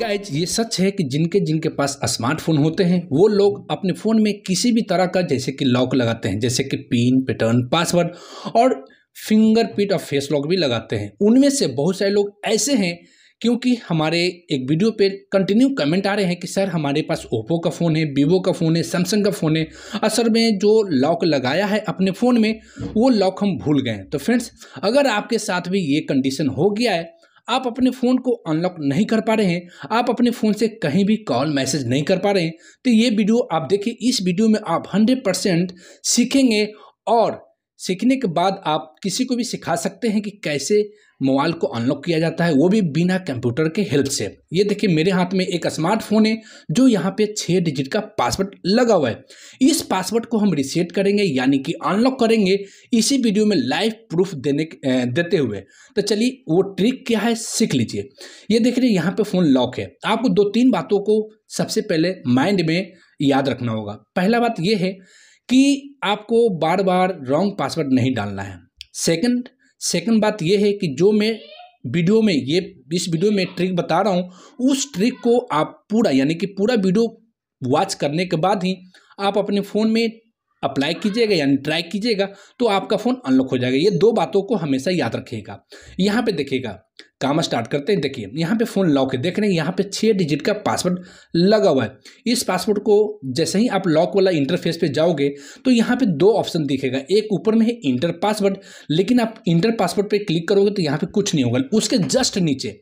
guys ये सच है कि जिनके जिनके पास स्मार्टफोन होते हैं वो लोग अपने फ़ोन में किसी भी तरह का जैसे कि लॉक लगाते हैं जैसे कि पिन पैटर्न पासवर्ड और फिंगरप्रिंट और फेस लॉक भी लगाते हैं उनमें से बहुत सारे लोग ऐसे हैं क्योंकि हमारे एक वीडियो पे कंटिन्यू कमेंट आ रहे हैं कि सर हमारे पास ओप्पो का फ़ोन है वीवो का फ़ोन है सैमसंग का फ़ोन है असल में जो लॉक लगाया है अपने फ़ोन में वो लॉक हम भूल गए हैं तो फ्रेंड्स अगर आपके साथ भी ये कंडीशन हो गया है आप अपने फ़ोन को अनलॉक नहीं कर पा रहे हैं आप अपने फ़ोन से कहीं भी कॉल मैसेज नहीं कर पा रहे हैं तो ये वीडियो आप देखिए इस वीडियो में आप हंड्रेड परसेंट सीखेंगे और सीखने के बाद आप किसी को भी सिखा सकते हैं कि कैसे मोबाइल को अनलॉक किया जाता है वो भी बिना कंप्यूटर के हेल्प से ये देखिए मेरे हाथ में एक स्मार्टफोन है जो यहाँ पे छः डिजिट का पासवर्ड लगा हुआ है इस पासवर्ड को हम रिसेट करेंगे यानी कि अनलॉक करेंगे इसी वीडियो में लाइव प्रूफ देने देते हुए तो चलिए वो ट्रिक क्या है सीख लीजिए ये देख रहे यहाँ पर फ़ोन लॉक है आपको दो तीन बातों को सबसे पहले माइंड में याद रखना होगा पहला बात ये है कि आपको बार बार रॉन्ग पासवर्ड नहीं डालना है सेकंड सेकंड बात यह है कि जो मैं वीडियो में ये इस वीडियो में ट्रिक बता रहा हूँ उस ट्रिक को आप पूरा यानी कि पूरा वीडियो वॉच करने के बाद ही आप अपने फ़ोन में अप्लाई कीजिएगा यानी ट्राई कीजिएगा तो आपका फ़ोन अनलॉक हो जाएगा ये दो बातों को हमेशा याद रखिएगा यहाँ पे देखिएगा काम स्टार्ट करते हैं देखिए यहाँ पे फ़ोन लॉक है देख रहे हैं यहाँ पे छः डिजिट का पासवर्ड लगा हुआ है इस पासवर्ड को जैसे ही आप लॉक वाला इंटरफेस पे जाओगे तो यहाँ पे दो ऑप्शन दिखेगा एक ऊपर में है इंटर पासवर्ड लेकिन आप इंटर पासवर्ड पे क्लिक करोगे तो यहाँ पे कुछ नहीं होगा उसके जस्ट नीचे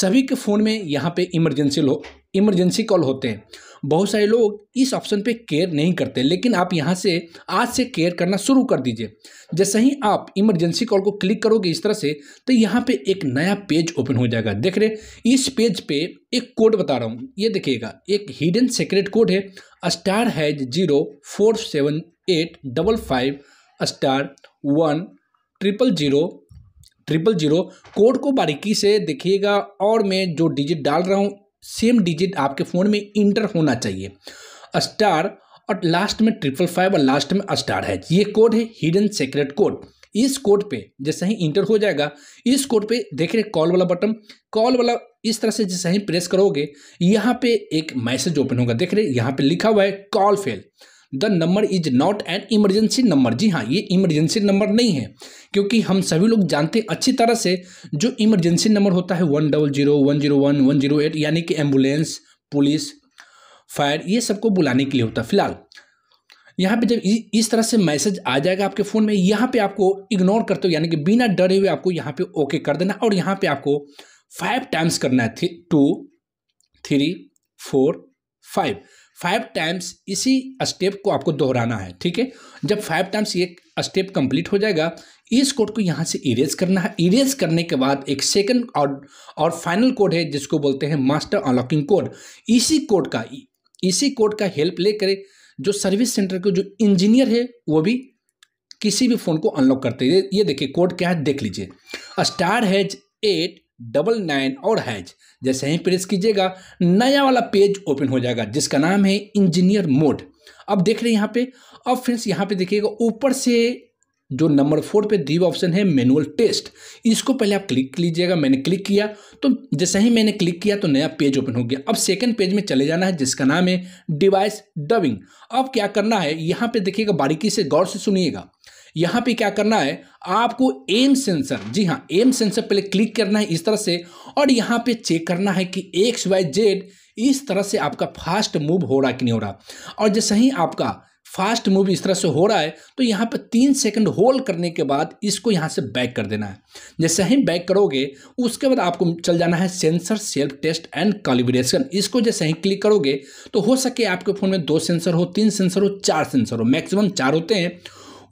सभी के फ़ोन में यहाँ पे इमरजेंसी लो इमरजेंसी कॉल होते हैं बहुत सारे लोग इस ऑप्शन पे केयर नहीं करते लेकिन आप यहाँ से आज से केयर करना शुरू कर दीजिए जैसे ही आप इमरजेंसी कॉल को क्लिक करोगे इस तरह से तो यहाँ पे एक नया पेज ओपन हो जाएगा देख रहे इस पेज पे एक कोड बता रहा हूँ ये देखिएगा एक हिडन सेक्रेट कोड है star hash zero four seven eight double five star one triple zero triple zero code को बारीकी से देखिएगा और मैं जो डिजिट डाल रहा हूँ सेम डिजिट आपके फ़ोन में इंटर होना चाहिए स्टार और लास्ट में ट्रिपल फाइव और लास्ट में स्टार है ये कोड है हिडन सेक्रेट कोड इस कोड पे जैसे ही इंटर हो जाएगा इस कोड पे देख रहे कॉल वाला बटन कॉल वाला इस तरह से जैसे ही प्रेस करोगे यहाँ पे एक मैसेज ओपन होगा देख रहे यहाँ पे लिखा हुआ है call fail the number is not an emergency number जी हाँ ये इमरजेंसी नंबर नहीं है क्योंकि हम सभी लोग जानते हैं अच्छी तरह से जो इमरजेंसी नंबर होता है one double zero one zero one one zero eight यानी कि एम्बुलेंस पुलिस फायर ये सबको बुलाने के लिए होता है फिलहाल यहाँ पे जब इस तरह से मैसेज आ जाएगा आपके फ़ोन में यहाँ पे आपको इग्नोर करते हो यानी कि बिना डरे हुए आपको यहाँ पे ओके कर देना और यहाँ पे आपको फाइव टाइम्स करना है two three four five five times इसी स्टेप को आपको दोहराना है ठीक है जब फाइव टाइम्स ये स्टेप कंप्लीट हो जाएगा इस कोड को यहाँ से इरेज करना है इरेज करने के बाद एक सेकंड और और फाइनल कोड है जिसको बोलते हैं मास्टर अनलॉकिंग कोड इसी कोड का इसी कोड का हेल्प लेकर जो सर्विस सेंटर के जो इंजीनियर है वो भी किसी भी फ़ोन को अनलॉक करते हैं ये देखिए कोड क्या है देख लीजिए star hash eight double nine और हैच जैसे ही प्रेस कीजिएगा नया वाला पेज ओपन हो जाएगा जिसका नाम है इंजीनियर मोड अब देख रहे हैं यहाँ पे अब फ्रेंड्स यहाँ पे देखिएगा ऊपर से जो नंबर फोर पे दी ऑप्शन है मैनुअल टेस्ट इसको पहले आप क्लिक लीजिएगा मैंने क्लिक किया तो जैसे ही मैंने क्लिक किया तो नया पेज ओपन हो गया अब सेकंड पेज में चले जाना है जिसका नाम है डिवाइस डबिंग अब क्या करना है यहाँ पे देखिएगा बारीकी से गौर से सुनिएगा यहाँ पे क्या करना है आपको एम सेंसर जी हाँ एम सेंसर पहले क्लिक करना है इस तरह से और यहाँ पे चेक करना है कि एक्स वाई जेड इस तरह से आपका फास्ट मूव हो रहा कि नहीं हो रहा और जैसे ही आपका फास्ट मूव इस तरह से हो रहा है तो यहाँ पर तीन सेकंड होल्ड करने के बाद इसको यहाँ से बैक कर देना है जैसे ही बैक करोगे उसके बाद आपको चल जाना है sensor self test and calibration इसको जैसे ही क्लिक करोगे तो हो सके आपके फ़ोन में दो सेंसर हो तीन सेंसर हो चार सेंसर हो मैक्सिमम चार होते हैं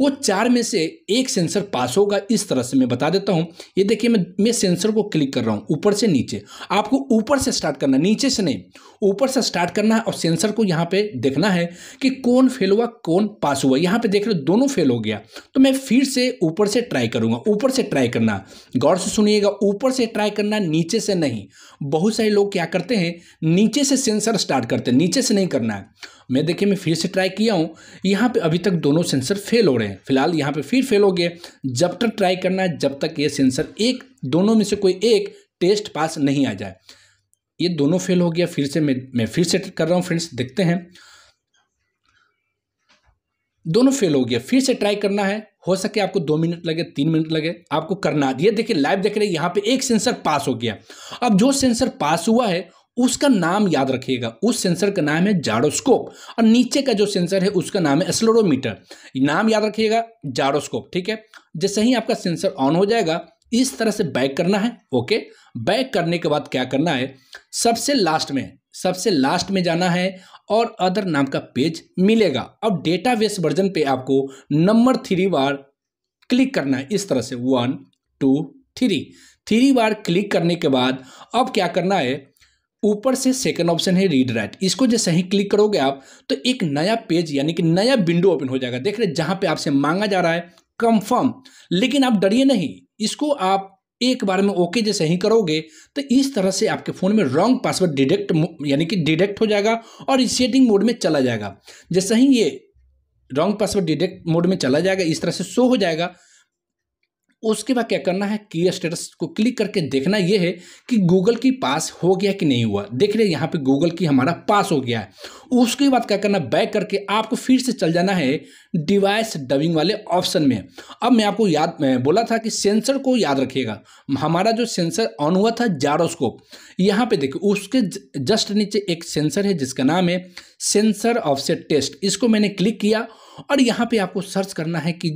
वो चार में से एक सेंसर पास होगा इस तरह से मैं बता देता हूँ ये देखिए मैं मैं सेंसर को क्लिक कर रहा हूँ ऊपर से नीचे आपको ऊपर से स्टार्ट करना है नीचे से नहीं ऊपर से स्टार्ट करना है और सेंसर को यहाँ पे देखना है कि कौन फेल हुआ कौन पास हुआ यहाँ पे देख रहे दोनों फेल हो गया तो मैं फिर से ऊपर से ट्राई करूँगा ऊपर से ट्राई करना गौर से सुनिएगा ऊपर से ट्राई करना नीचे से नहीं बहुत सारे लोग क्या करते हैं नीचे से सेंसर स्टार्ट करते हैं नीचे से नहीं करना है मैं देखिए मैं फिर से ट्राई किया हूँ यहाँ पे अभी तक दोनों सेंसर फेल हो रहे हैं फिलहाल यहाँ पे फिर फेल हो गए जब तक ट्राई करना है जब तक ये सेंसर एक दोनों में से कोई एक टेस्ट पास नहीं आ जाए ये दोनों फेल हो गया फिर से मैं मैं फिर से कर रहा हूँ फ्रेंड्स देखते हैं दोनों फेल हो गया फिर से ट्राई करना है हो सके आपको दो मिनट लगे तीन मिनट लगे आपको करना ये देखिए लाइव देख रहे हैं यहाँ पे एक सेंसर पास हो गया अब जो सेंसर पास हुआ है उसका नाम याद रखिएगा उस सेंसर का नाम है जाडोस्कोप और नीचे का जो सेंसर है उसका नाम है एस्लोरोमीटर नाम याद रखिएगा जाडोस्कोप ठीक है जैसे ही आपका सेंसर ऑन हो जाएगा इस तरह से बैक करना है ओके बैक करने के बाद क्या करना है सबसे लास्ट में सबसे लास्ट में जाना है और अदर नाम का पेज मिलेगा अब डेटाबेस वर्जन पे आपको नंबर थ्री बार क्लिक करना है इस तरह से वन टू थ्री थ्री बार क्लिक करने के बाद अब क्या करना है ऊपर से सेकंड ऑप्शन है रीड राइट इसको जैसे ही क्लिक करोगे आप तो एक नया पेज यानी कि नया विंडो ओपन हो जाएगा देख रहे जहां पे आपसे मांगा जा रहा है कंफर्म लेकिन आप डरिए नहीं इसको आप एक बार में ओके जैसे ही करोगे तो इस तरह से आपके फ़ोन में रॉन्ग पासवर्ड डिडेक्ट यानी कि डिडेक्ट हो जाएगा और रिसेटिंग मोड में चला जाएगा जैसे ही ये रॉन्ग पासवर्ड डिडेक्ट मोड में चला जाएगा इस तरह से शो हो जाएगा उसके बाद क्या करना है की स्टेटस को क्लिक करके देखना यह है कि गूगल की पास हो गया कि नहीं हुआ देख रहे यहाँ पे गूगल की हमारा पास हो गया है उसके बाद क्या करना बैक करके आपको फिर से चल जाना है डिवाइस डबिंग वाले ऑप्शन में अब मैं आपको याद मैं बोला था कि सेंसर को याद रखिएगा हमारा जो सेंसर ऑन हुआ था जारोस्कोप यहाँ पे देखिए उसके जस्ट नीचे एक सेंसर है जिसका नाम है सेंसर ऑफसेट टेस्ट इसको मैंने क्लिक किया और यहाँ पर आपको सर्च करना है कि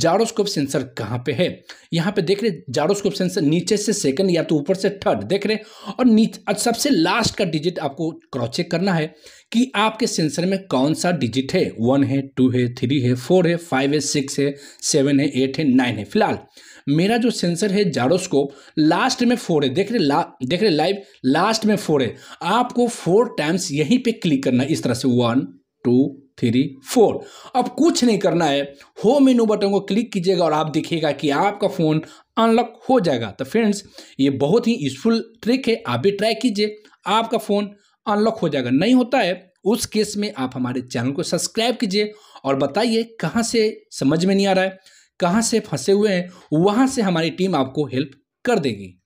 जारोस्कोप सेंसर कहाँ पे है यहाँ पे देख रहे जारोस्कोप सेंसर नीचे से सेकंड या तो ऊपर से थर्ड देख रहे और नीचे सबसे लास्ट का डिजिट आपको क्रॉस चेक करना है कि आपके सेंसर में कौन सा डिजिट है वन है टू है थ्री है फोर है फाइव है सिक्स है सेवन है एट है नाइन है फिलहाल मेरा जो सेंसर है जारोस्कोप लास्ट में फोर है देख रहे ला देख रहे लाइव लास्ट में फोर है आपको फोर टाइम्स यहीं पे क्लिक करना इस तरह से वन टू थ्री फोर अब कुछ नहीं करना है होम मेनू बटन को क्लिक कीजिएगा और आप देखिएगा कि आपका फ़ोन अनलॉक हो जाएगा तो फ्रेंड्स ये बहुत ही यूजफुल ट्रिक है आप भी ट्राई कीजिए आपका फ़ोन अनलॉक हो जाएगा नहीं होता है उस केस में आप हमारे चैनल को सब्सक्राइब कीजिए और बताइए कहाँ से समझ में नहीं आ रहा है कहाँ से फंसे हुए हैं वहाँ से हमारी टीम आपको हेल्प कर देगी